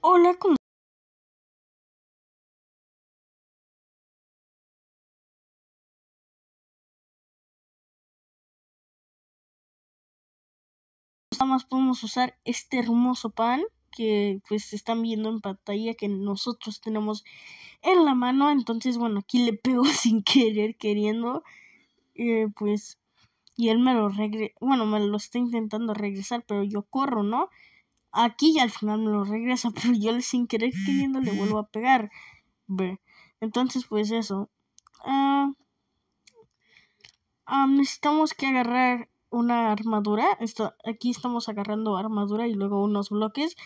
Hola, ¿cómo más podemos usar este hermoso pan que pues están viendo en pantalla que nosotros tenemos en la mano entonces bueno aquí le pego sin querer queriendo eh, pues y él me lo regre bueno me lo está intentando regresar pero yo corro no aquí ya al final me lo regresa, pero yo sin querer queriendo le vuelvo a pegar. Entonces, pues eso. Ah, ah, necesitamos que agarrar una armadura. Esto, aquí estamos agarrando armadura y luego unos bloques.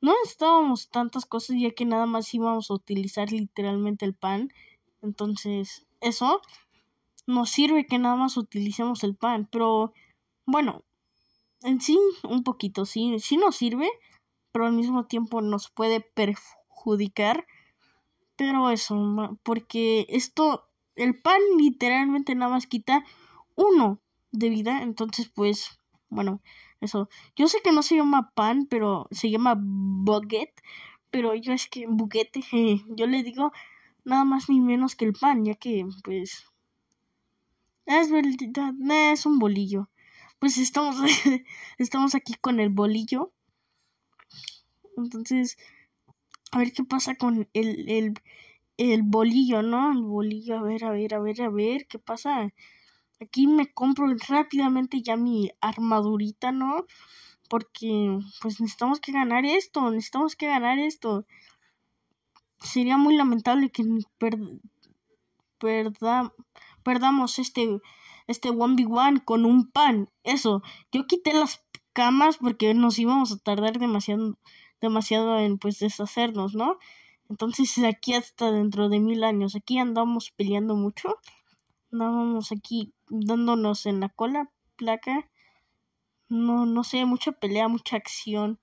No necesitábamos tantas cosas ya que nada más íbamos a utilizar literalmente el pan. Entonces, eso nos sirve que nada más utilicemos el pan. Pero bueno, en sí, un poquito, sí, sí nos sirve, pero al mismo tiempo nos puede perjudicar. Pero eso, porque esto, el pan literalmente nada más quita uno de vida, entonces pues, bueno, eso. Yo sé que no se llama pan, pero se llama baguette pero yo es que buquete, yo le digo nada más ni menos que el pan, ya que pues es verdad, es un bolillo pues estamos, estamos aquí con el bolillo. Entonces, a ver qué pasa con el, bolillo, ¿no? El bolillo, a ver, a ver, a ver, a ver, ¿qué pasa? Aquí me compro rápidamente ya mi armadurita, ¿no? Porque pues necesitamos que ganar esto, necesitamos que ganar esto. Sería muy lamentable que perdamos este este 1v1 con un pan. Eso, yo quité las camas porque nos íbamos a tardar demasiado, demasiado en pues deshacernos, ¿no? Entonces aquí hasta dentro de mil años, aquí andamos peleando mucho, andábamos aquí dándonos en la cola, placa, no, no sé, mucha pelea, mucha acción.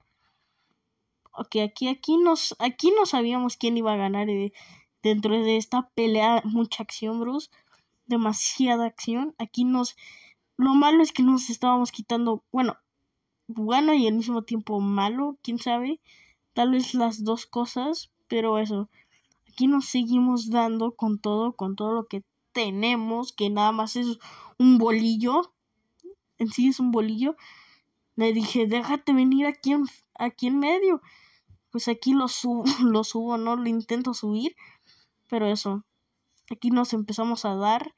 Ok, aquí, aquí nos, aquí no sabíamos quién iba a ganar eh, dentro de esta pelea, mucha acción, Bruce demasiada acción. Aquí nos... Lo malo es que nos estábamos quitando, bueno, bueno y al mismo tiempo malo, quién sabe. Tal vez las dos cosas, pero eso. Aquí nos seguimos dando con todo, con todo lo que tenemos, que nada más es un bolillo. En sí es un bolillo. Le dije, déjate venir aquí en, aquí en medio. Pues aquí lo subo, lo subo, no lo intento subir. Pero eso, Aquí nos empezamos a dar.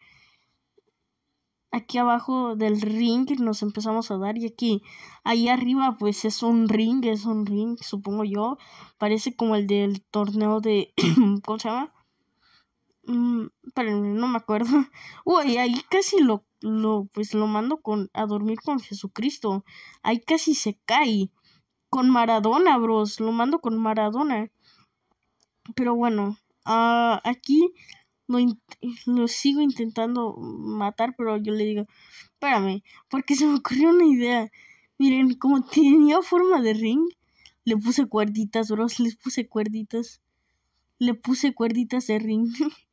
Aquí abajo del ring nos empezamos a dar. Y aquí, ahí arriba, pues es un ring, es un ring, supongo yo. Parece como el del torneo de. ¿Cómo se llama? Mm, no me acuerdo. Uy, ahí casi lo, pues lo mando con, a dormir con Jesucristo. Ahí casi se cae. Con Maradona, bros. Lo mando con Maradona. Pero bueno, ah, aquí lo, sigo intentando matar, pero yo le digo, espérame, porque se me ocurrió una idea. Miren, como tenía forma de ring, le puse cuerditas, bros, les puse cuerditas. Le puse cuerditas de ring.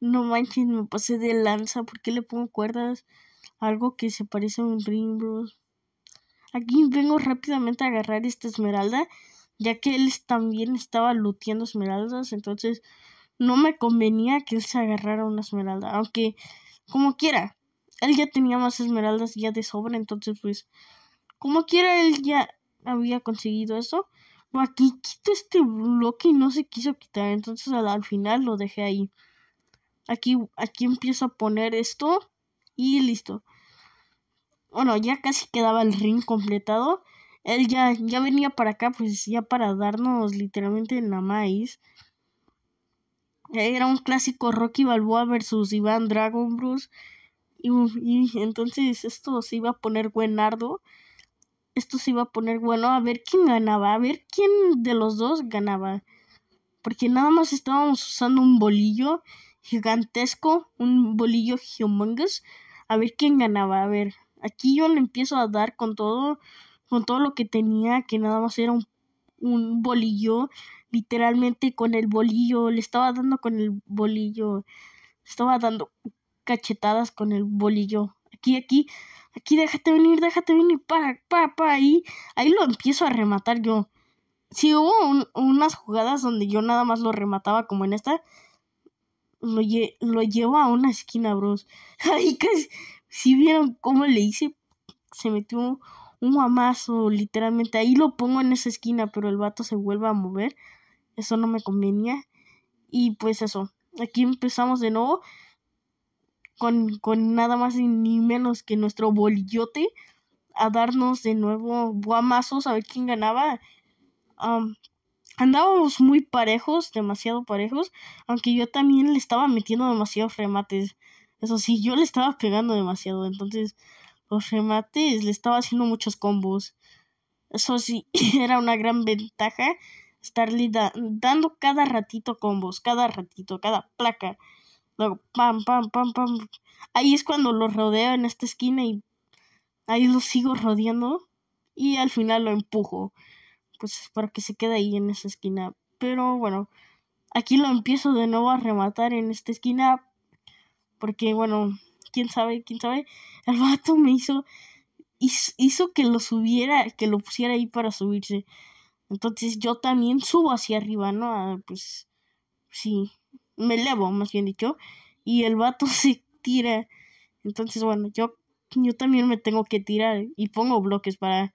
no manches, me pasé de lanza. ¿Por qué le pongo cuerdas? Algo que se parece a un ring, bros. Aquí vengo rápidamente a agarrar esta esmeralda, ya que él también estaba luteando esmeraldas, entonces no me convenía que él se agarrara una esmeralda, aunque como quiera, él ya tenía más esmeraldas ya de sobra, entonces pues como quiera él ya había conseguido eso. aquí quito este bloque y no se quiso quitar, entonces al, final lo dejé ahí. Aquí, aquí empiezo a poner esto y listo. Bueno, ya casi quedaba el ring completado. Él ya, ya venía para acá, pues ya para darnos literalmente la maíz era un clásico Rocky Balboa versus Iván Dragon Bruce. Y, entonces esto se iba a poner buenardo. Esto se iba a poner bueno a ver quién ganaba, a ver quién de los dos ganaba. Porque nada más estábamos usando un bolillo gigantesco, un bolillo humongous. A ver quién ganaba, a ver. Aquí yo le empiezo a dar con todo, con todo lo que tenía, que nada más era un bolillo literalmente con el bolillo, le estaba dando con el bolillo, estaba dando cachetadas con el bolillo. Aquí, aquí, aquí, déjate venir, déjate venir, para, para, ahí, ahí lo empiezo a rematar yo. Si hubo unas jugadas donde yo nada más lo remataba como en esta. Lo, llevo a una esquina, bros. Ahí que si vieron cómo le hice, se metió un, un literalmente. Ahí lo pongo en esa esquina, pero el vato se vuelve a mover eso no me convenía. Y pues eso, aquí empezamos de nuevo con, con nada más ni menos que nuestro bolillote a darnos de nuevo guamazos a ver quién ganaba. andábamos muy parejos, demasiado parejos, aunque yo también le estaba metiendo demasiados remates. Eso sí, yo le estaba pegando demasiado, entonces los remates le estaba haciendo muchos combos. Eso sí, era una gran ventaja estarle dando cada ratito combos, cada ratito, cada placa. Luego, pam, pam, pam, pam. Ahí es cuando lo rodeo en esta esquina y ahí lo sigo rodeando y al final lo empujo. Pues para que se quede ahí en esa esquina. Pero bueno, aquí lo empiezo de nuevo a rematar en esta esquina. Porque bueno, quién sabe, quién sabe. El vato me hizo, hizo que lo subiera, que lo pusiera ahí para subirse. Entonces yo también subo hacia arriba, ¿no? Ah, pues sí, me elevo, más bien dicho. Y el vato se tira. Entonces, bueno, yo, yo también me tengo que tirar y pongo bloques para,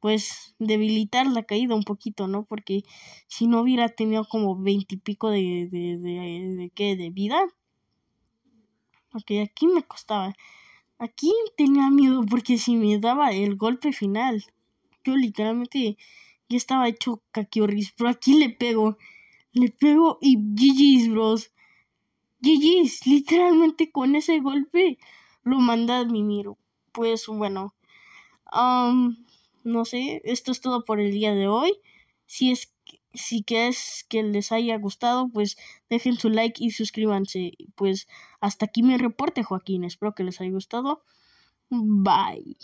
pues, debilitar la caída un poquito, ¿no? Porque si no hubiera tenido como veintipico pico de, de, de, ¿qué? De vida. Ok, aquí me costaba. Aquí tenía miedo porque si me daba el golpe final, yo literalmente ya estaba hecho caquiorris, pero aquí le pego. Le pego y GG's, bros. GG's, literalmente con ese golpe lo manda a miro Pues bueno. no sé, esto es todo por el día de hoy. Si es si que es que les haya gustado, pues dejen su like y suscríbanse. Pues hasta aquí mi reporte, Joaquín. Espero que les haya gustado. Bye.